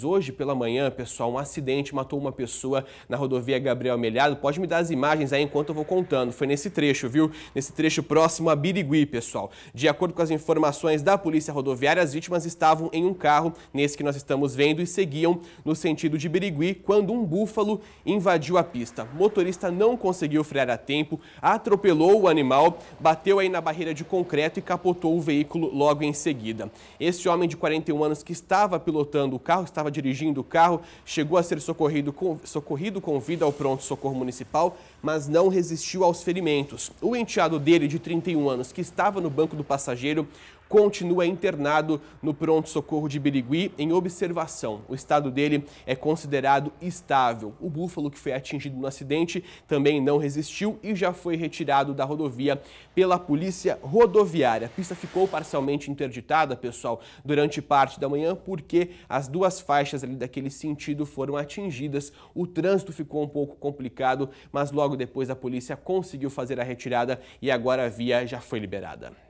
Hoje pela manhã, pessoal, um acidente matou uma pessoa na rodovia Gabriel Melhado. Pode me dar as imagens aí enquanto eu vou contando. Foi nesse trecho, viu? Nesse trecho próximo a Birigui, pessoal. De acordo com as informações da Polícia Rodoviária, as vítimas estavam em um carro, nesse que nós estamos vendo, e seguiam no sentido de Birigui quando um búfalo invadiu a pista. O motorista não conseguiu frear a tempo, atropelou o animal, bateu aí na barreira de concreto e capotou o veículo logo em seguida. Esse homem de 41 anos que estava pilotando o carro, estava estava dirigindo o carro, chegou a ser socorrido com, socorrido com vida ao pronto-socorro municipal, mas não resistiu aos ferimentos. O enteado dele, de 31 anos, que estava no banco do passageiro, continua internado no pronto-socorro de Birigui em observação. O estado dele é considerado estável. O búfalo que foi atingido no acidente também não resistiu e já foi retirado da rodovia pela polícia rodoviária. A pista ficou parcialmente interditada, pessoal, durante parte da manhã porque as duas faixas ali daquele sentido foram atingidas. O trânsito ficou um pouco complicado, mas logo depois a polícia conseguiu fazer a retirada e agora a via já foi liberada.